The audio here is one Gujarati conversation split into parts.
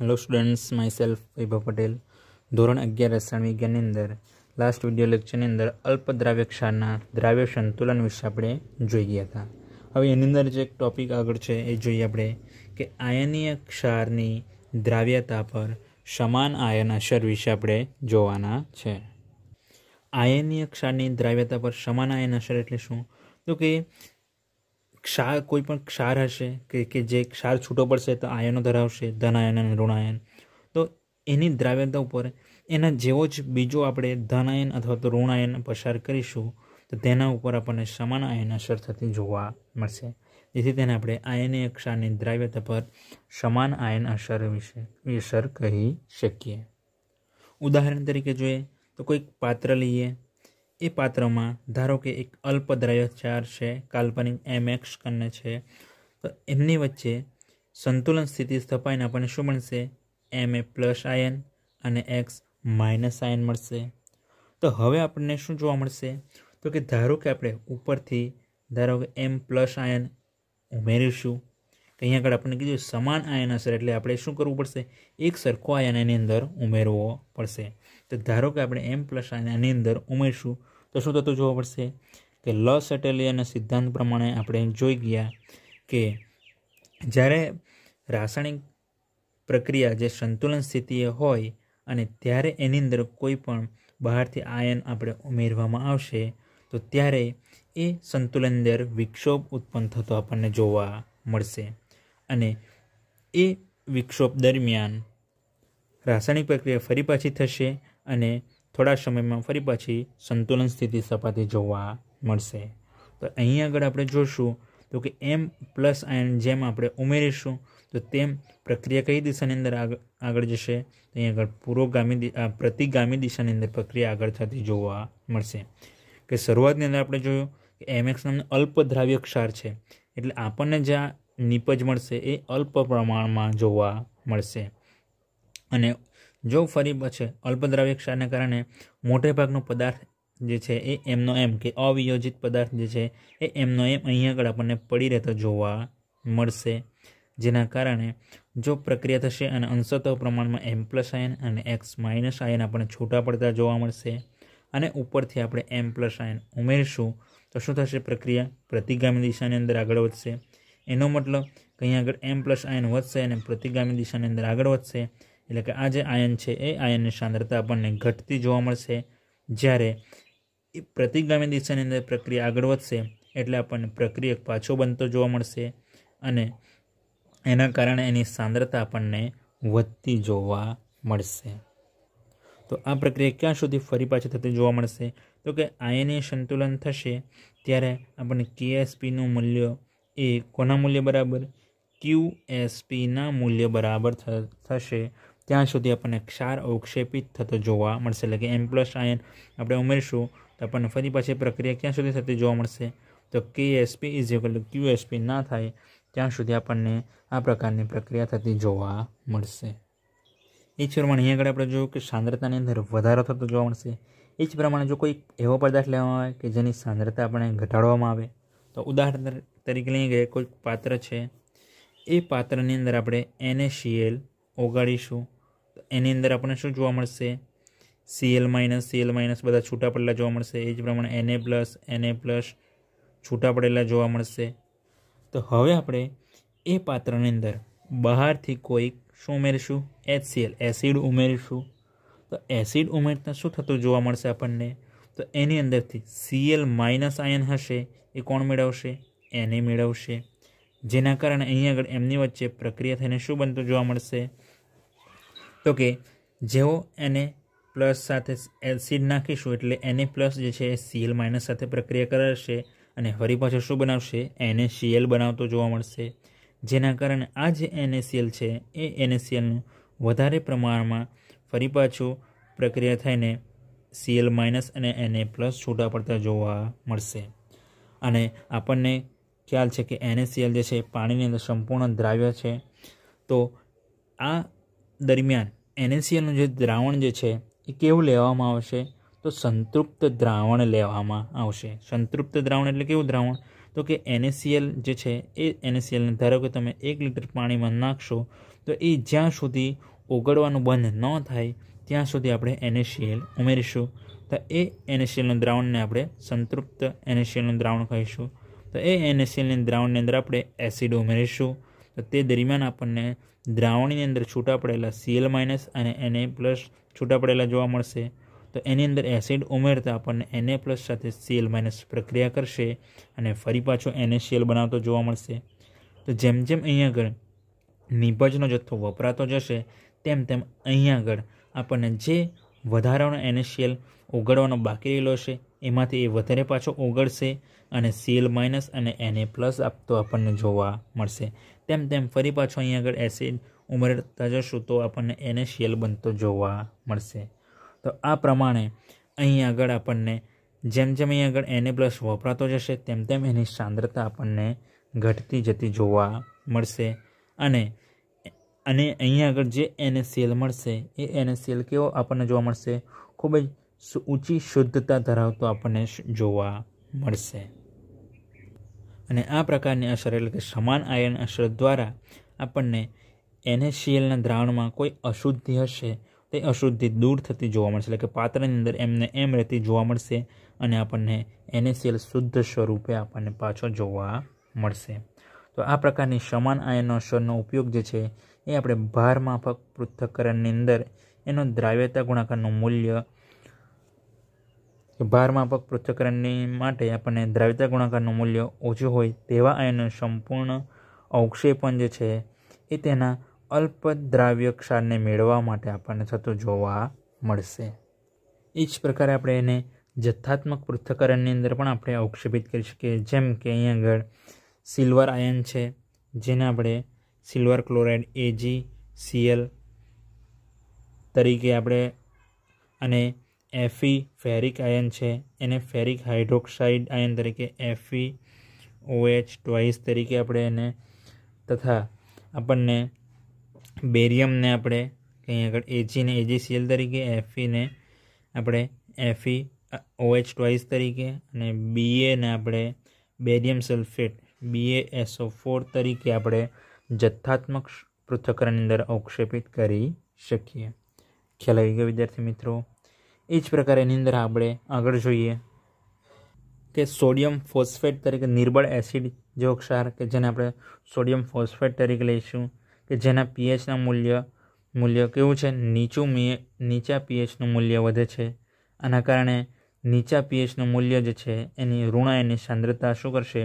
hello students my self Vaibhav Patel ધોરણ અગિયાર રસાયણ વિજ્ઞાનની અંદર લાસ્ટ વિડિયો લેક્ચરની અંદર અલ્પ દ્રાવ્ય ક્ષારના દ્રાવ્ય સંતુલન વિશે આપણે જોઈ ગયા હતા હવે એની અંદર જે એક ટોપિક આગળ છે એ જોઈએ આપણે કે આયનીય ક્ષારની દ્રાવ્યતા પર સમાન આયન અસર વિશે આપણે જોવાના છે આયનીય ક્ષારની દ્રાવ્યતા પર સમાન આયન અસર એટલે શું તો કે ક્ષાર કોઈ પણ ક્ષાર હશે કે કે જે ક્ષાર છૂટો પડશે તો આયનો ધરાવશે ધન આયન અને ઋણ તો એની દ્રાવ્યતા ઉપર એના જેવો જ બીજો આપણે ધન આયન અથવા તો ઋણાયન પસાર કરીશું તો તેના ઉપર આપણને સમાન આયન અસર થતી જોવા મળશે જેથી તેને આપણે આયનીય ક્ષારની દ્રાવ્યતા પર સમાન આયન અસર વિશે અસર કહી શકીએ ઉદાહરણ તરીકે જોઈએ તો કોઈક પાત્ર લઈએ એ પાત્રમાં ધારો કે એક અલ્પદ્રયચાર છે કાલ્પનિક એમ એક્સ કરીને છે તો એમની વચ્ચે સંતુલન સ્થિતિ સ્થપાઈને આપણને શું મળશે એમ એ પ્લસ આયન અને એક્સ માઇનસ આયન મળશે તો હવે આપણને શું જોવા મળશે તો કે ધારો કે આપણે ઉપરથી ધારો કે એમ પ્લસ આયન ઉમેરીશું કે અહીંયા આગળ આપણને કીધું સમાન આયન હશે એટલે આપણે શું કરવું પડશે એક સરખો આયન એની અંદર ઉમેરવો પડશે તો ધારો કે આપણે એમ પ્લસ આની અંદર ઉમેરશું તો શું થતું જોવા પડશે કે લ સેટેલિયાના સિદ્ધાંત પ્રમાણે આપણે જોઈ ગયા કે જ્યારે રાસાયણિક પ્રક્રિયા જે સંતુલન સ્થિતિએ હોય અને ત્યારે એની અંદર કોઈ પણ બહારથી આયન આપણે ઉમેરવામાં આવશે તો ત્યારે એ સંતુલન અંદર વિક્ષોભ ઉત્પન્ન થતો આપણને જોવા મળશે અને એ વિક્ષોભ દરમિયાન રાસાયણિક પ્રક્રિયા ફરી પાછી થશે અને થોડા સમયમાં ફરી પાછી સંતુલન સ્થિતિ સપાટી જોવા મળશે તો અહીં આગળ આપણે જોશું તો કે એમ પ્લસ આયન જેમ આપણે ઉમેરીશું તો તેમ પ્રક્રિયા કઈ દિશાની અંદર આગળ જશે તો અહીં આગળ પૂર્વગામી પ્રતિગામી દિશાની અંદર પ્રક્રિયા આગળ થતી જોવા મળશે કે શરૂઆતની અંદર આપણે જોયું કે એમએક્સ નામનો અલ્પદ્રાવ્ય ક્ષાર છે એટલે આપણને જ્યાં નિપજ મળશે એ અલ્પ પ્રમાણમાં જોવા મળશે અને જો ફરી પછી અલ્પદ્રાવ્યક્ષાને કારણે મોટેભાગનો પદાર્થ જે છે એ એમનો એમ કે અવિયોજિત પદાર્થ જે છે એ એમનો એમ અહીં આગળ આપણને પડી રહેતો જોવા મળશે જેના કારણે જો પ્રક્રિયા થશે અને અંશતઃ પ્રમાણમાં એમ પ્લસ આયન અને એક્સ માઇનસ આયન આપણને છૂટા પડતા જોવા મળશે અને ઉપરથી આપણે એમ પ્લસ આયન ઉમેરીશું તો શું થશે પ્રક્રિયા પ્રતિગામી દિશાની અંદર આગળ વધશે એનો મતલબ કે આગળ એમ પ્લસ આયન વધશે અને પ્રતિગામી દિશાની અંદર આગળ વધશે એટલે કે આ જે આયન છે એ આયનની સાંદ્રતા આપણને ઘટતી જોવા મળશે જ્યારે એ પ્રતિગામી દિશાની અંદર પ્રક્રિયા આગળ વધશે એટલે આપણને પ્રક્રિયક પાછો બનતો જોવા મળશે અને એના કારણે એની સાંદ્રતા આપણને વધતી જોવા મળશે તો આ પ્રક્રિયા ક્યાં સુધી ફરી પાછી થતી જોવા મળશે તો કે આયનીય સંતુલન થશે ત્યારે આપણને કેએસપીનું મૂલ્ય એ કોના મૂલ્ય બરાબર ક્યુ એસપીના મૂલ્ય બરાબર થશે ત્યાં સુધી આપણને ક્ષાર અવક્ષેપિત થતો જોવા મળશે એટલે કે એમ પ્લસ આયન આપણે ઉમેરીશું તો આપણને ફરી પાછી પ્રક્રિયા ક્યાં સુધી થતી જોવા મળશે તો કે SP is equal to SP ના થાય ત્યાં સુધી આપણને આ પ્રકારની પ્રક્રિયા થતી જોવા મળશે એ જ પ્રમાણે અહીં આગળ આપણે જોયું કે સાંદ્રતાની અંદર વધારો થતો જોવા મળશે એ જ પ્રમાણે જો કોઈ એવો પદાર્થ લેવામાં આવે કે જેની સાંદ્રતા આપણે ઘટાડવામાં આવે તો ઉદાહરણ તરીકે લઈ ગયે કોઈક પાત્ર છે એ પાત્રની અંદર આપણે એનએસીએલ ઓગાળીશું એની અંદર આપણને શું જોવા મળશે સીએલ માઇનસ સીએલ માઇનસ બધા છૂટા પડેલા જોવા મળશે એ જ પ્રમાણે એને પ્લસ એને પ્લસ છૂટા પડેલા જોવા મળશે તો હવે આપણે એ પાત્રની અંદર બહારથી કોઈક શું ઉમેરીશું એચ એચસીએલ એસિડ ઉમેરીશું તો એસિડ ઉમેરતા શું થતું જોવા મળશે આપણને તો એની અંદરથી સીએલ માઇનસ આયન હશે એ કોણ મેળવશે એને મેળવશે જેના કારણે અહીં આગળ એમની વચ્ચે પ્રક્રિયા થઈને શું બનતું જોવા મળશે તો કે જેઓ એને પ્લસ સાથે એસિડ નાખીશું એટલે એને પ્લસ જે છે એ સીએલ માઇનસ સાથે પ્રક્રિયા કરાશે અને ફરી પાછું શું બનાવશે એને સીએલ બનાવતો જોવા મળશે જેના કારણે આ જે એનએસીએલ છે એ એનએસીએલનું વધારે પ્રમાણમાં ફરી પાછું પ્રક્રિયા થઈને સીએલ માઇનસ અને એને પ્લસ છૂટા પડતા જોવા મળશે અને આપણને ખ્યાલ છે કે એનએસીએલ જે છે પાણીની અંદર સંપૂર્ણ દ્રાવ્ય છે તો આ દરમિયાન એનએસીએલનું જે દ્રાવણ જે છે એ કેવું લેવામાં આવશે તો સંતૃપ્ત દ્રાવણ લેવામાં આવશે સંતૃપ્ત દ્રાવણ એટલે કેવું દ્રાવણ તો કે એનએસીએલ જે છે એ એનએસીએલને ધારો કે તમે એક લીટર પાણીમાં નાખશો તો એ જ્યાં સુધી ઓગળવાનું બંધ ન થાય ત્યાં સુધી આપણે એનએસીએલ ઉમેરીશું તો એ એનએસીએલનું દ્રાવણને આપણે સંતૃપ્ત એનએસીએલનું દ્રાવણ કહીશું તો એ એનએસીએલની દ્રાવણની અંદર આપણે એસિડ ઉમેરીશું તો તે દરમિયાન આપણને દ્રાવણની અંદર છૂટા પડેલા સીએલ માઇનસ અને એનએ પ્લસ છૂટા પડેલા જોવા મળશે તો એની અંદર એસિડ ઉમેરતા આપણને એનએ પ્લસ સાથે સીએલ માઇનસ પ્રક્રિયા કરશે અને ફરી પાછો એને સીએલ બનાવતો જોવા મળશે તો જેમ જેમ અહીંયા આગળ નિભજનો જથ્થો વપરાતો જશે તેમ તેમ અહીંયા આગળ આપણને જે વધારાનો એનએસીએલ ઓગળવાનો બાકી રહેલો છે એમાંથી એ વધારે પાછો ઓગળશે અને સીએલ માઇનસ અને એનએ પ્લસ આપતો આપણને જોવા મળશે તેમ તેમ ફરી પાછો અહીં આગળ એસિડ ઉમેરતા જશું તો આપણને એને એનેશિયલ બનતો જોવા મળશે તો આ પ્રમાણે અહીં આગળ આપણને જેમ જેમ અહીં આગળ એને પ્લસ વપરાતો જશે તેમ તેમ એની સાંદ્રતા આપણને ઘટતી જતી જોવા મળશે અને અને અહીં આગળ જે એને સેલ મળશે એ એને સેલ કેવો આપણને જોવા મળશે ખૂબ જ ઊંચી શુદ્ધતા ધરાવતો આપણને જોવા મળશે અને આ પ્રકારની અસર એટલે કે સમાન આયન અસર દ્વારા આપણને એનએસસીએલના દ્રાવણમાં કોઈ અશુદ્ધિ હશે તે અશુદ્ધિ દૂર થતી જોવા મળશે એટલે કે પાત્રની અંદર એમને એમ રહેતી જોવા મળશે અને આપણને એનએસસીએલ શુદ્ધ સ્વરૂપે આપણને પાછો જોવા મળશે તો આ પ્રકારની સમાન આયન અસરનો ઉપયોગ જે છે એ આપણે ભાર માફક પૃથ્થકરણની અંદર એનો દ્રાવ્યતા ગુણાકારનું મૂલ્ય ભારમાપક પૃથ્થકરણની માટે આપણને દ્રાવ્યતા ગુણાકારનું મૂલ્ય ઓછું હોય તેવા આયનનું સંપૂર્ણ અવક્ષેપણ જે છે એ તેના અલ્પ દ્રાવ્ય ક્ષારને મેળવવા માટે આપણને થતું જોવા મળશે એ જ પ્રકારે આપણે એને જથ્થાત્મક પૃથ્થકરણની અંદર પણ આપણે અવક્ષેપિત કરી શકીએ જેમ કે અહીં આગળ સિલ્વર આયન છે જેને આપણે સિલ્વર ક્લોરાઇડ એજી સીએલ તરીકે આપણે અને એફી ફેરિક આયન છે એને ફેરિક હાઇડ્રોક્સાઇડ આયન તરીકે એફી ઓએચ ટ્વાઇસ તરીકે આપણે એને તથા આપણને બેરિયમને આપણે કંઈ આગળ એજીને એજીસીએલ તરીકે એફીને આપણે એફી ઓએચ ટ્વાઇસ તરીકે અને બીએને આપણે barium sulphate BA SO four તરીકે આપણે જથ્થાત્મક પૃથ્થકરણની અંદર અવક્ષેપિત કરી શકીએ ખ્યાલ આવી ગયો વિદ્યાર્થી મિત્રો એ જ પ્રકારે એની અંદર આપણે આગળ જોઈએ કે સોડિયમ ફોસ્ફેટ તરીકે નિર્બળ એસિડ જેવો ક્ષાર કે જેને આપણે સોડિયમ ફોસ્ફેટ તરીકે લઈશું કે જેના પીએચના મૂલ્ય મૂલ્ય કેવું છે નીચું મી નીચા પીએચનું મૂલ્ય વધે છે આના કારણે નીચા પીએચનું મૂલ્ય જે છે એની એની સાંદ્રતા શું કરશે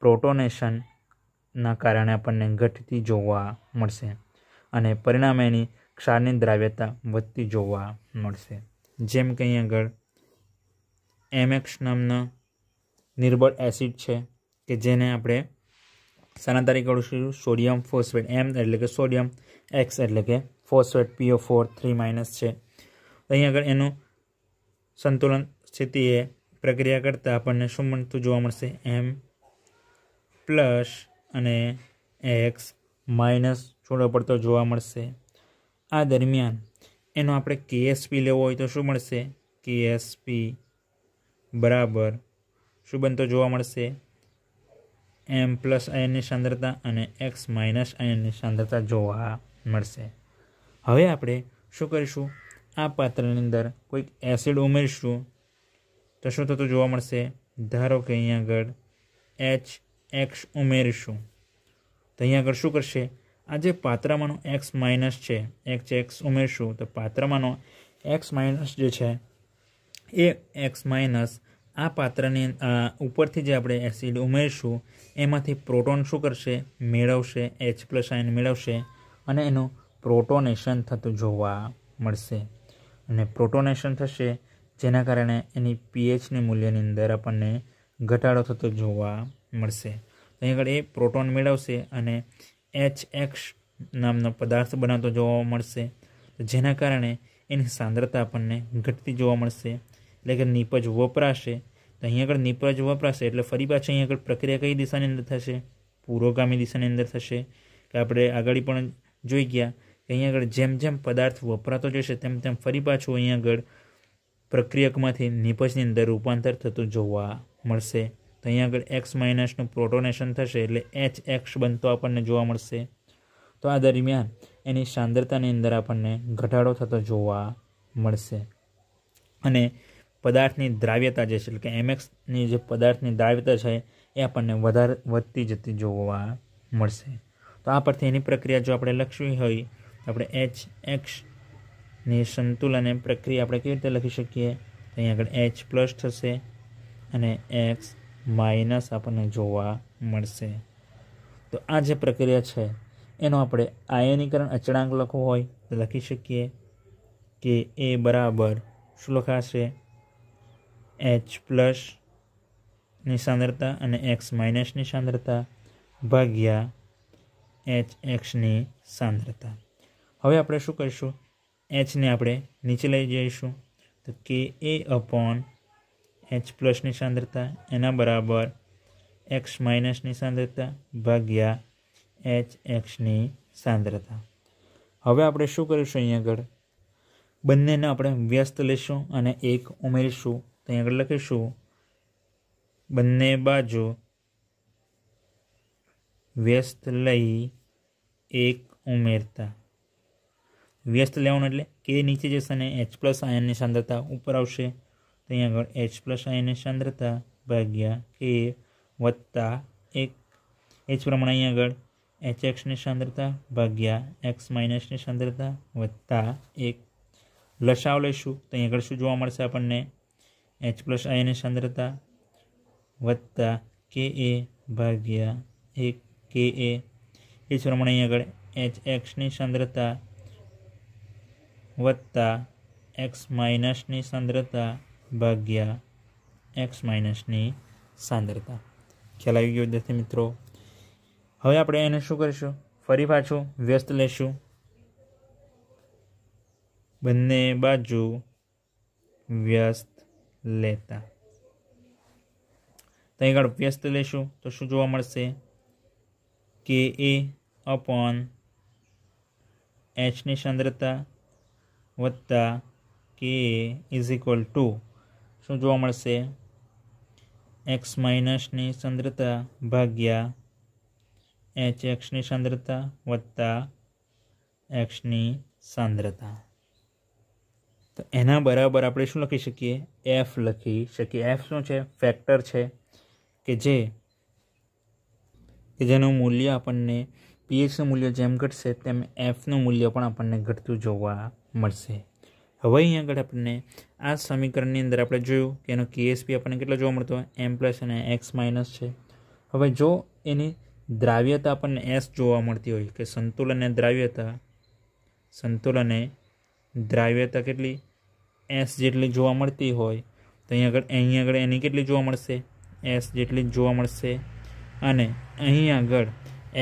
પ્રોટોનેશનના કારણે આપણને ઘટતી જોવા મળશે અને પરિણામે એની ક્ષારની દ્રાવ્યતા વધતી જોવા મળશે જેમ કે અહીં આગળ એમએક્સ નામના નિર્બળ એસિડ છે કે જેને આપણે શાના તરીકે ઓળખીશું સોડિયમ ફોસ્ફેટ એમ એટલે કે સોડિયમ એક્સ એટલે કે ફોસ્ફેટ પીઓ ફોર થ્રી માઇનસ છે અહીં આગળ એનું સંતુલન સ્થિતિ એ પ્રક્રિયા કરતાં આપણને શું મળતું જોવા મળશે એમ પ્લસ અને એક્સ માઇનસ છોડો પડતો જોવા મળશે આ દરમિયાન એનો આપણે કેએસપી લેવો હોય તો શું મળશે કેએસપી બરાબર શું બનતો જોવા મળશે એમ પ્લસ આયનની સાંદ્રતા અને એક્સ માઇનસ આયનની સાંદ્રતા જોવા મળશે હવે આપણે શું કરીશું આ પાત્રની અંદર કોઈક એસિડ ઉમેરીશું તો શું થતું જોવા મળશે ધારો કે અહીંયા આગળ એચ એક્સ ઉમેરીશું તો અહીંયા આગળ શું કરશે આ જે પાત્રમાંનો એક્સ માઇનસ છે એક્સ એક્સ ઉમેરશું તો પાત્રમાંનો એક્સ માઇનસ જે છે એ એક્સ માઇનસ આ પાત્રની ઉપરથી જે આપણે એસિડ ઉમેરશું એમાંથી પ્રોટોન શું કરશે મેળવશે એચ પ્લસ આયન મેળવશે અને એનું પ્રોટોનેશન થતું જોવા મળશે અને પ્રોટોનેશન થશે જેના કારણે એની પીએચની મૂલ્યની અંદર આપણને ઘટાડો થતો જોવા મળશે અહીં આગળ એ પ્રોટોન મેળવશે અને એચ એક્સ નામનો પદાર્થ બનાવતો જોવા મળશે જેના કારણે એની સાંદ્રતા આપણને ઘટતી જોવા મળશે એટલે કે નીપજ વપરાશે તો અહીં આગળ નીપજ વપરાશે એટલે ફરી પાછી અહીં આગળ પ્રક્રિયા કઈ દિશાની અંદર થશે પૂર્વગામી દિશાની અંદર થશે કે આપણે આગળ પણ જોઈ ગયા કે અહીં આગળ જેમ જેમ પદાર્થ વપરાતો જશે તેમ તેમ ફરી પાછું અહીં આગળ પ્રક્રિયકમાંથી નીપજની અંદર રૂપાંતર થતું જોવા મળશે તો અહીંયા આગળ એક્સ માઇનસનું પ્રોટોનેશન થશે એટલે એચ એક્સ બનતો આપણને જોવા મળશે તો આ દરમિયાન એની સાંદ્રતાની અંદર આપણને ઘટાડો થતો જોવા મળશે અને પદાર્થની દ્રાવ્યતા જે છે એટલે કે એમએક્સની જે પદાર્થની દ્રાવ્યતા છે એ આપણને વધારે વધતી જતી જોવા મળશે તો આ પરથી એની પ્રક્રિયા જો આપણે લખવી હોય તો આપણે એચ એક્સની સંતુલન પ્રક્રિયા આપણે કેવી રીતે લખી શકીએ તો અહીંયા આગળ એચ પ્લસ થશે અને એક્સ માઇનસ આપણને જોવા મળશે તો આ જે પ્રક્રિયા છે એનો આપણે આયનીકરણ અચળાંક લખવો હોય તો લખી શકીએ કે એ બરાબર શું લખાશે એચ પ્લસની સાંદ્રતા અને એક્સ માઇનસની સાંદ્રતા ભાગ્યા એચ એક્સની સાંદ્રતા હવે આપણે શું કરીશું એચને આપણે નીચે લઈ જઈશું તો કે એ અપોન એચ પ્લસની સાંદ્રતા એના બરાબર એક્સ માઇનસની સાંદ્રતા ભાગ્યા એચ એક્સની સાંદ્રતા હવે આપણે શું કરીશું અહીં આગળ બંનેને આપણે વ્યસ્ત લઈશું અને એક ઉમેરીશું તો અહીં આગળ લખીશું બંને બાજુ વ્યસ્ત લઈ એક ઉમેરતા વ્યસ્ત લેવાનું એટલે કે નીચે જશે અને એચ પ્લસ આયનની સાંદ્રતા ઉપર આવશે ત્યાં આગળ એચ પ્લસ આયનની સાંદ્રતા ભાગ્યા કે વત્તા એક એ જ પ્રમાણે અહીં આગળ એચ એક્સની સાંદ્રતા ભાગ્યા એક્સ માઇનસની સાંદ્રતા વત્તા એક લસાવ લઈશું તો અહીં આગળ શું જોવા મળશે આપણને એચ પ્લસ આયનની સાંદ્રતા વત્તા કે એ ભાગ્યા એક કે એ એ જ પ્રમાણે અહીં આગળ એચ એક્સની સાંદ્રતા વત્તા એક્સ માઇનસની સાંદ્રતા ભાગ્યા એક્સ માઇનસની સાંદ્રતા ખ્યાલ આવી ગયો વિદ્યાર્થી મિત્રો હવે આપણે એને શું કરીશું ફરી પાછું વ્યસ્ત લેશું બંને બાજુ વ્યસ્ત લેતા ત્યાં આગળ વ્યસ્ત લેશું તો શું જોવા મળશે કે એ અપોન એચની સાંદ્રતા વત્તા કે ઇઝ ઇક્વલ ટુ શું જોવા મળશે એક્સ માઇનસની સાંદ્રતા ભાગ્યા એચ એક્સની સાંદ્રતા વત્તા એક્સની સાંદ્રતા તો એના બરાબર આપણે શું લખી શકીએ એફ લખી શકીએ એફ શું છે ફેક્ટર છે કે જે કે જેનું મૂલ્ય આપણને પીએચનું મૂલ્ય જેમ ઘટશે તેમ એફનું મૂલ્ય પણ આપણને ઘટતું જોવા મળશે હવે અહીં આગળ આપણને આ સમીકરણની અંદર આપણે જોયું કે એનો કેએસપી આપણને કેટલો જોવા મળતો હોય એમ પ્લસ અને એક્સ માઇનસ છે હવે જો એની દ્રાવ્યતા આપણને એસ જોવા મળતી હોય કે સંતુલન અને દ્રાવ્યતા સંતુલને દ્રાવ્યતા કેટલી એસ જેટલી જોવા મળતી હોય તો અહીં આગળ અહીં આગળ એની કેટલી જોવા મળશે એસ જેટલી જોવા મળશે અને અહીં આગળ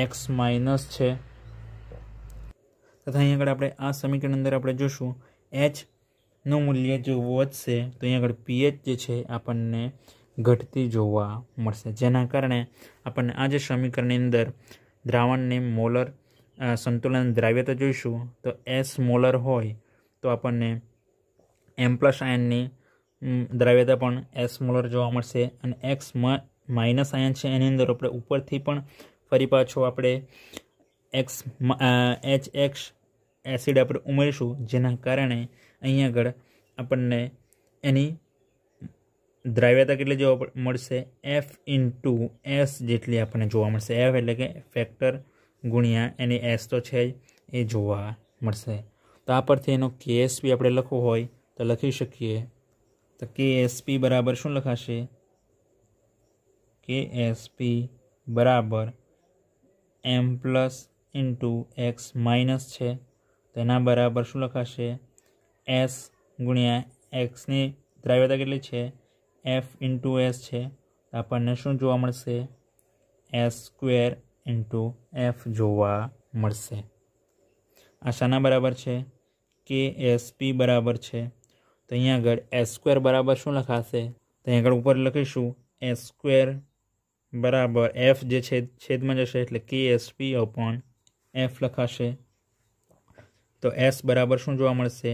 એક્સ માઇનસ છે તથા અહીં આગળ આપણે આ સમીકરણ અંદર આપણે જોશું એચ નું મૂલ્ય જો વધશે તો અહીં આગળ પીએચ જે છે આપણને ઘટતી જોવા મળશે જેના કારણે આપણને આ જે સમીકરણની અંદર દ્રાવણને મોલર સંતુલન દ્રાવ્યતા જોઈશું તો એસ મોલર હોય તો આપણને એમ પ્લસ આયનની દ્રાવ્યતા પણ એસ મોલર જોવા મળશે અને એક્સ માઇનસ આયન છે એની અંદર આપણે ઉપરથી પણ ફરી પાછો આપણે એક્સ એચ એક્સ એસિડ આપણે ઉમેરીશું જેના કારણે અહીંયા આગળ આપણને એની દ્રાવ્યતા કેટલી જોવા મળશે એફ ઇન એસ જેટલી આપણને જોવા મળશે એફ એટલે કે ફેક્ટર ગુણ્યા એની એસ તો છે જ એ જોવા મળશે તો આ પરથી એનો કે એસપી આપણે લખવો હોય તો લખી શકીએ તો કે એસપી બરાબર શું લખાશે કે એસપી બરાબર M plus into X minus છે તેના બરાબર શું લખાશે s * x ની દ્રાવ્યતા કેટલી છે f * s છે આપણને શું જોવા મળશે s² * f જોવા મળશે આના બરાબર છે ksp બરાબર છે તો અહીં આગળ s² બરાબર શું લખાશે તો અહીં આગળ ઉપર લખીશું s² = f જે છેદ છેદમાં જશે એટલે ksp / f લખાશે તો s બરાબર શું જોવા મળશે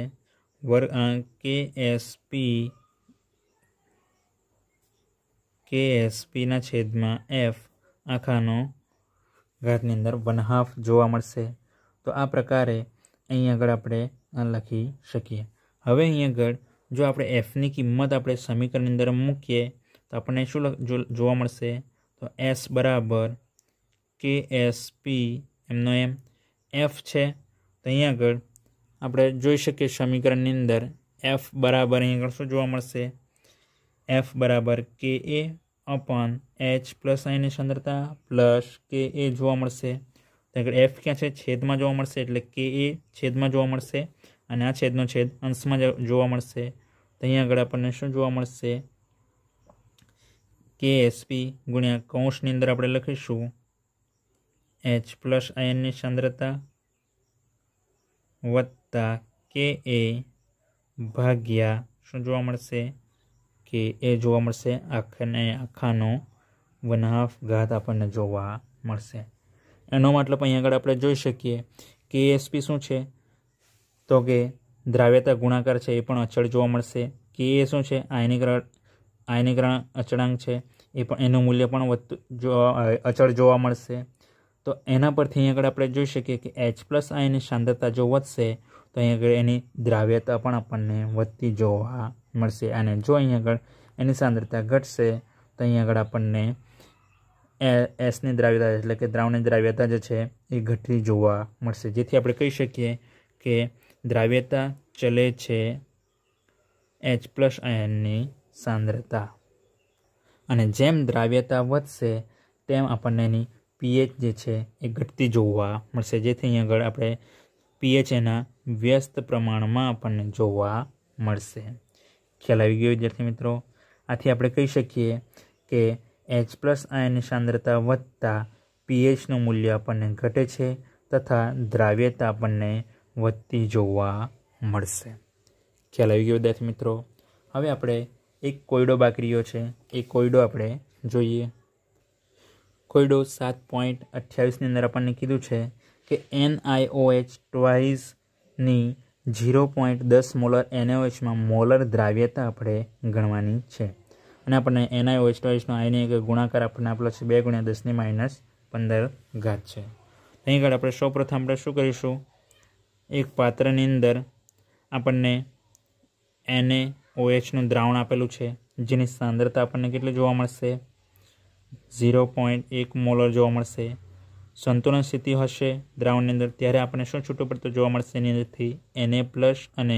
वर्ग के sp ksp ना छेद में f આખા નો ઘાત ની અંદર 1/2 જોવા મળશે તો આ प्रकारे અહીં આગળ આપણે લખી શકીએ હવે અહીં આગળ જો આપણે f ની કિંમત આપણે સમીકરણ ની અંદર મૂકીએ તો આપણે શું જોવા મળશે તો s = ksp m નો m f છે તો અહીં આગળ આપણે જોઈ શકીએ સમીકરણની અંદર એફ બરાબર અહીં આગળ શું જોવા મળશે એફ બરાબર કે એ અપન એચ પ્લસ અહીંની સાંદ્રતા પ્લસ કે એ જોવા મળશે આગળ એફ ક્યાં છે છેદમાં જોવા મળશે એટલે કે એ છેદમાં જોવા મળશે અને આ છેદનો છેદ અંશમાં જોવા મળશે તો અહીં આગળ આપણને શું જોવા મળશે કે એસપી ગુણ્યા કૌંસની અંદર આપણે લખીશું એચ પ્લસ આયનની સાંદ્રતા વત્તા વત્તા કે એ ભાગ્યા શું જોવા મળશે કે એ જોવા મળશે આખને આખાનો વન ઘાત આપણને જોવા મળશે એનો મતલબ અહીંયા આગળ આપણે જોઈ શકીએ કે એસપી શું છે તો કે દ્રાવ્યતા ગુણાકાર છે એ પણ અચળ જોવા મળશે કે એ શું છે આયનીકરણ આયનીકરણ અચળાંક છે એ પણ એનું મૂલ્ય પણ વધતું જોવા અચળ જોવા મળશે તો એના પરથી અહીં આગળ આપણે જોઈ શકીએ કે એચ પ્લસ આયની સાંદ્રતા જો વધશે તો અહીં આગળ એની દ્રાવ્યતા પણ આપણને વધતી જોવા મળશે અને જો અહીં આગળ એની સાંદ્રતા ઘટશે તો અહીં આગળ આપણને એસની દ્રાવ્યતા એટલે કે દ્રાવણની દ્રાવ્યતા જે છે એ ઘટતી જોવા મળશે જેથી આપણે કહી શકીએ કે દ્રાવ્યતા ચલે છે એચ પ્લસ આયનની સાંદ્રતા અને જેમ દ્રાવ્યતા વધશે તેમ આપણને એની પીએચ જે છે એ ઘટતી જોવા મળશે જેથી અહીં આગળ આપણે પીએચ એના વ્યસ્ત પ્રમાણમાં આપણને જોવા મળશે ખ્યાલ આવી ગયો વિદ્યાર્થી મિત્રો આથી આપણે કહી શકીએ કે એચ પ્લસ આયનની સાંદ્રતા વધતા પીએચનું મૂલ્ય આપણને ઘટે છે તથા દ્રાવ્યતા આપણને વધતી જોવા મળશે ખ્યાલ આવી ગયો વિદ્યાર્થી મિત્રો હવે આપણે એક કોયડો બાકરીઓ છે એ કોયડો આપણે જોઈએ કોયડો સાત પોઈન્ટ અઠ્યાવીસની અંદર આપણને કીધું છે કે N I O H twice ની ઝીરો પોઈન્ટ દસ મોલર એનઆઈઓએચમાં મોલર દ્રાવ્યતા આપણે ગણવાની છે અને આપણને એનઆઈઓએચ તો એચનો આયનિક ગુણાકાર આપણને આપેલો છે બે ગુણ્યા દસની માઇનસ પંદર ઘાત છે અહીં આગળ આપણે સૌપ્રથમ આપણે શું કરીશું એક પાત્રની અંદર આપણને એને ઓએચનું દ્રાવણ આપેલું છે જેની સાંદ્રતા આપણને કેટલી જોવા મળશે ઝીરો પોઈન્ટ એક મોલર જોવા મળશે સંતુલન સ્થિતિ હશે દ્રાવણની અંદર ત્યારે આપણને શું છૂટો પડતો જોવા મળશે એની અંદરથી એને પ્લસ અને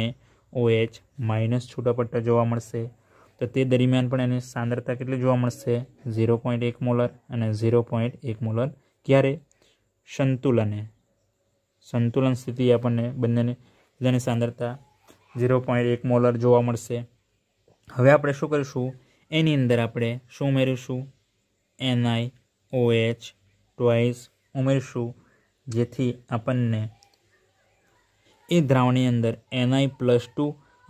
ઓએચ OH માઇનસ છૂટો પડતો જોવા મળશે તો તે દરમિયાન પણ એની સાંદ્રતા કેટલી જોવા મળશે ઝીરો પોઈન્ટ એક મોલર અને ઝીરો પોઈન્ટ એક મોલર ક્યારે સંતુલને સંતુલન સ્થિતિ આપણને બંનેને બધાની સાંદ્રતા ઝીરો પોઈન્ટ એક મોલર જોવા મળશે હવે આપણે શું કરીશું એની અંદર આપણે શું ઉમેરીશું એનઆઈ ઓએચ ટ્વાઇસ ઉમેરીશું જેથી આપણને એ દ્રાવણની અંદર એનઆઈ પ્લસ ટુ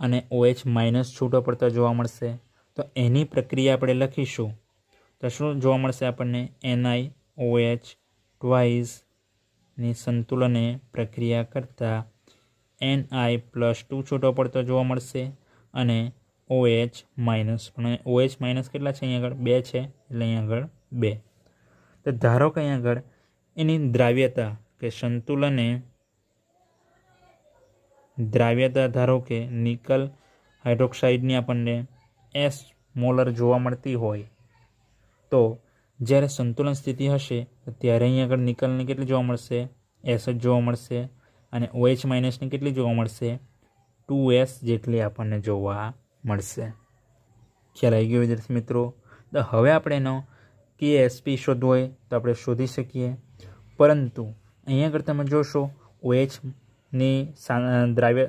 અને ઓએચ માઇનસ છૂટો પડતો જોવા મળશે તો એની પ્રક્રિયા આપણે લખીશું તો શું જોવા મળશે આપણને એનઆઈ ઓએચ ટ્વાઇસની સંતુલને પ્રક્રિયા કરતાં એનઆઈ પ્લસ ટુ છૂટો પડતો જોવા મળશે અને ઓએચ માઇનસ પણ ઓએચ માઇનસ કેટલા છે અહીં આગળ બે છે એટલે અહીં આગળ બે તો ધારો કે અહીં આગળ એની દ્રાવ્યતા કે સંતુલને દ્રાવ્યતા ધારો કે નિકલ હાઇડ્રોક્સાઇડની આપણને એસ મોલર જોવા મળતી હોય તો જ્યારે સંતુલન સ્થિતિ હશે ત્યારે અહીં આગળ નિકલની કેટલી જોવા મળશે એસ જ જોવા મળશે અને ઓએચ માઇનસની કેટલી જોવા મળશે ટુ એસ જેટલી આપણને જોવા મળશે ખ્યાલ આવી ગયો વિદ્યાર્થી મિત્રો તો હવે આપણે એનો કે એસપી શોધવો હોય તો આપણે શોધી શકીએ પરંતુ અહીંયા આગળ તમે જોશો ઓએચની દ્રાવ્ય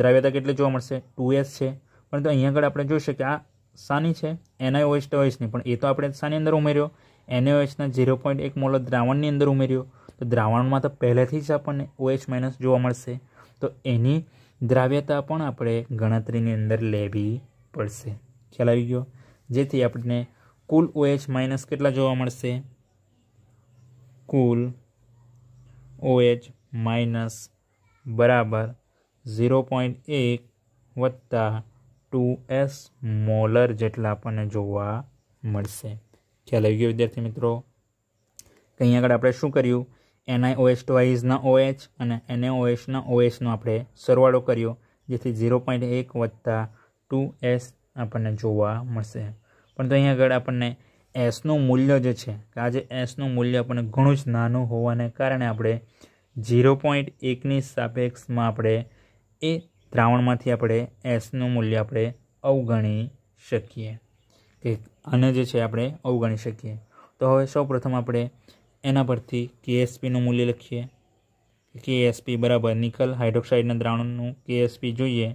દ્રાવ્યતા કેટલી જોવા મળશે ટુ એસ છે પરંતુ અહીંયા આગળ આપણે જોઈશું કે આ સાની છે એનઆઈઓએચ તો ઓએચની પણ એ તો આપણે સાની અંદર ઉમેર્યો એનઆઈઓએચના ઝીરો પોઈન્ટ એક મોલ દ્રાવણની અંદર ઉમેર્યો તો દ્રાવણમાં તો પહેલેથી જ આપણને ઓએચ માઇનસ જોવા મળશે તો એની દ્રાવ્યતા પણ આપણે ગણતરીની અંદર લેવી પડશે ખ્યાલ આવી ગયો જેથી આપણને કુલ ઓએચ માઇનસ કેટલા જોવા મળશે કુલ ઓએચ માઇનસ બરાબર ઝીરો પોઈન્ટ એક વત્તા ટુ એસ મોલર જેટલા આપણને જોવા મળશે ખ્યાલ આવી ગયો વિદ્યાર્થી મિત્રો અહીં આગળ આપણે શું કર્યું એનઆઈ ઓએચ ટુઆઈઝના ઓએચ અને એનએ ઓએચના ઓએચનો આપણે સરવાળો કર્યો જેથી ઝીરો પોઈન્ટ એક વત્તા ટુ એસ આપણને જોવા મળશે પણ તો અહીં આગળ આપણને એસનું મૂલ્ય જે છે કે આજે એસનું મૂલ્ય પણ ઘણું જ નાનું હોવાને કારણે આપણે ઝીરો પોઈન્ટ એકની સાપેક્ષમાં આપણે એ દ્રાવણમાંથી આપણે એસનું મૂલ્ય આપણે અવગણી શકીએ કે આને જે છે આપણે અવગણી શકીએ તો હવે સૌપ્રથમ આપણે એના પરથી કેએસપીનું મૂલ્ય લખીએ કેએસપી બરાબર નિકલ હાઇડ્રોક્સાઇડના દ્રાવણનું કેએસપી જોઈએ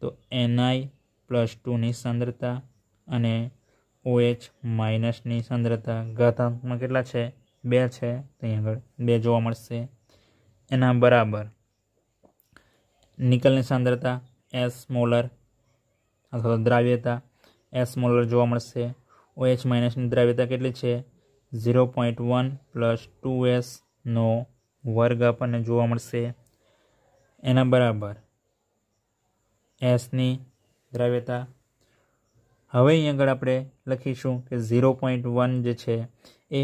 તો એનઆઈ પ્લસ ટુની સાંદ્રતા અને ઓએચ માઇનસની સાંદ્રતા ઘાતાંકમાં કેટલા છે બે છે ત્યાં આગળ બે જોવા મળશે એના બરાબર નિકલની સાંદ્રતા એસ મોલર અથવા દ્રાવ્યતા એસ મોલર જોવા મળશે ઓએચ માઇનસની દ્રાવ્યતા કેટલી છે zero point one plus two એસનો વર્ગ આપણને જોવા મળશે એના બરાબર એસની દ્રાવ્યતા હવે અહીં આગળ આપણે લખીશું કે ઝીરો પોઈન્ટ વન જે છે એ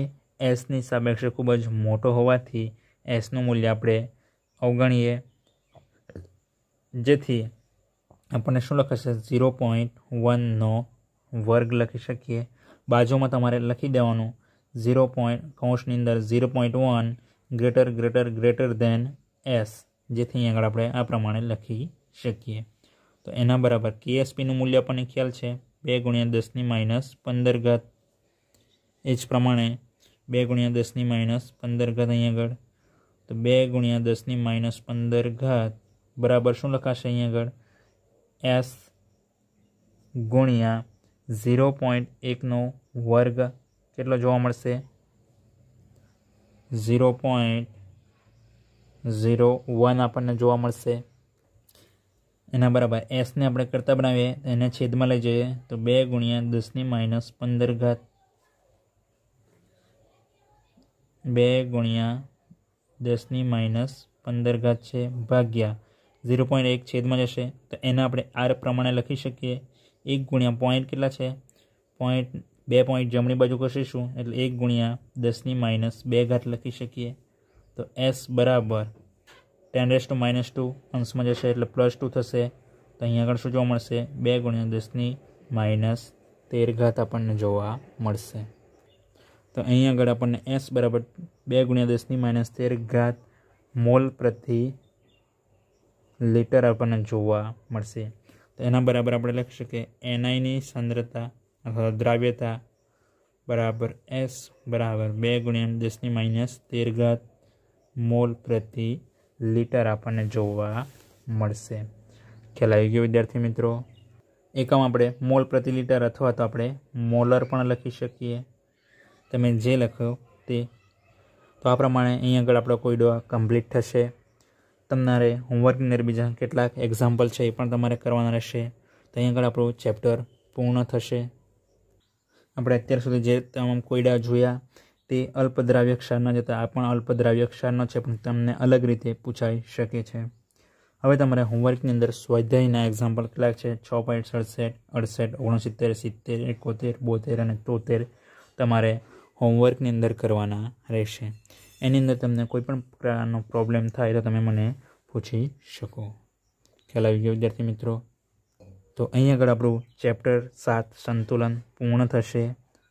એસની સાપેક્ષે ખૂબ જ મોટો હોવાથી એસનું મૂલ્ય આપણે અવગણીએ જેથી આપણને શું લખાશે ઝીરો પોઈન્ટ વનનો વર્ગ લખી શકીએ બાજુમાં તમારે લખી દેવાનું ઝીરો પોઈન્ટ કૌંસની અંદર zero point one greater greater greater than S જેથી અહીં આગળ આપણે આ પ્રમાણે લખી શકીએ તો એના બરાબર કેએસપીનું મૂલ્ય આપણને ખ્યાલ છે બે ગુણ્યા દસની માઇનસ પંદર ઘાત એ જ પ્રમાણે બે ગુણ્યા દસની માઇનસ પંદર ઘાત અહીં આગળ તો બે ગુણ્યા દસની માઇનસ પંદર ઘાત બરાબર શું લખાશે અહીં આગળ એસ ગુણ્યા ઝીરો પોઈન્ટ એકનો વર્ગ કેટલો જોવા મળશે ઝીરો પોઈન્ટ ઝીરો વન આપણને જોવા મળશે એના બરાબર એસને આપણે કરતા બનાવીએ એને છેદમાં લઈ જઈએ તો બે ગુણ્યા દસની માઇનસ પંદર ઘાત બે ગુણ્યા દસની માઇનસ પંદર ઘાત છે ભાગ્યા ઝીરો પોઈન્ટ એક છેદમાં જશે તો એને આપણે આર પ્રમાણે લખી શકીએ એક ગુણ્યા પોઈન્ટ કેટલા છે પોઈન્ટ બે પોઈન્ટ જમણી બાજુ કશીશું એટલે એક ગુણ્યા દસની માઇનસ બે ઘાત લખી શકીએ તો એસ બરાબર ten raise to minus two અંશમાં જશે એટલે પ્લસ ટુ થશે તો અહીંયા આગળ શું જોવા મળશે બે ગુણ્યા દસની માઇનસ તેર ઘાત આપણને જોવા મળશે તો અહીં આગળ આપણને એસ બરાબર બે ગુણ્યા દસની માઇનસ તેર ઘાત મોલ પ્રતિ લીટર આપણને જોવા મળશે તો એના બરાબર આપણે લખી શકીએ એનઆઈની સાંદ્રતા અથવા દ્રાવ્યતા બરાબર એસ બરાબર બે ગુણ્યા દસની માઇનસ તેર ઘાત મોલ પ્રતિ લિટર આપણને જોવા મળશે ખ્યાલ આવી ગયો વિદ્યાર્થી મિત્રો એકમ આપણે મોલ પ્રતિ લિટર અથવા તો આપણે મોલર પણ લખી શકીએ તમે જે લખ્યો તે તો આ પ્રમાણે અહીં આગળ આપણો કોયડો કમ્પ્લીટ થશે તમારે હોમવર્કની અંદર બીજા કેટલાક એક્ઝામ્પલ છે એ પણ તમારે કરવાના રહેશે તો અહીં આગળ આપણું ચેપ્ટર પૂર્ણ થશે આપણે અત્યાર સુધી જે તમામ કોયડા જોયા તે અલ્પદ્રાવ્ય ક્ષારના જતાં આ પણ અલ્પદ્રાવ્ય ક્ષારનો છે પણ તમને અલગ રીતે પૂછાઈ શકે છે હવે તમારે હોમવર્કની અંદર સ્વાધ્યાયના એક્ઝામ્પલ કેટલાક છે છ પોઈન્ટ સડસઠ અડસઠ ઓગણસિત્તેર સિત્તેર એકોતેર બોતેર અને તોતેર તમારે હોમવર્કની અંદર કરવાના રહેશે એની અંદર તમને કોઈપણ પ્રકારનો પ્રોબ્લેમ થાય તો તમે મને પૂછી શકો ખ્યાલ આવી ગયો વિદ્યાર્થી મિત્રો તો અહીં આગળ આપણું ચેપ્ટર સાત સંતુલન પૂર્ણ થશે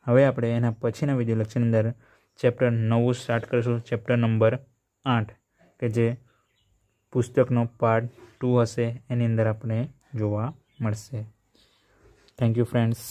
હવે આપણે એના પછીના વિડીયો લેક્ચરની અંદર ચેપ્ટર નવું સ્ટાર્ટ કરીશું ચેપ્ટર નંબર આઠ કે જે પુસ્તકનો પાર્ટ ટુ હશે એની અંદર આપણે જોવા મળશે થેન્ક યુ ફ્રેન્ડ્સ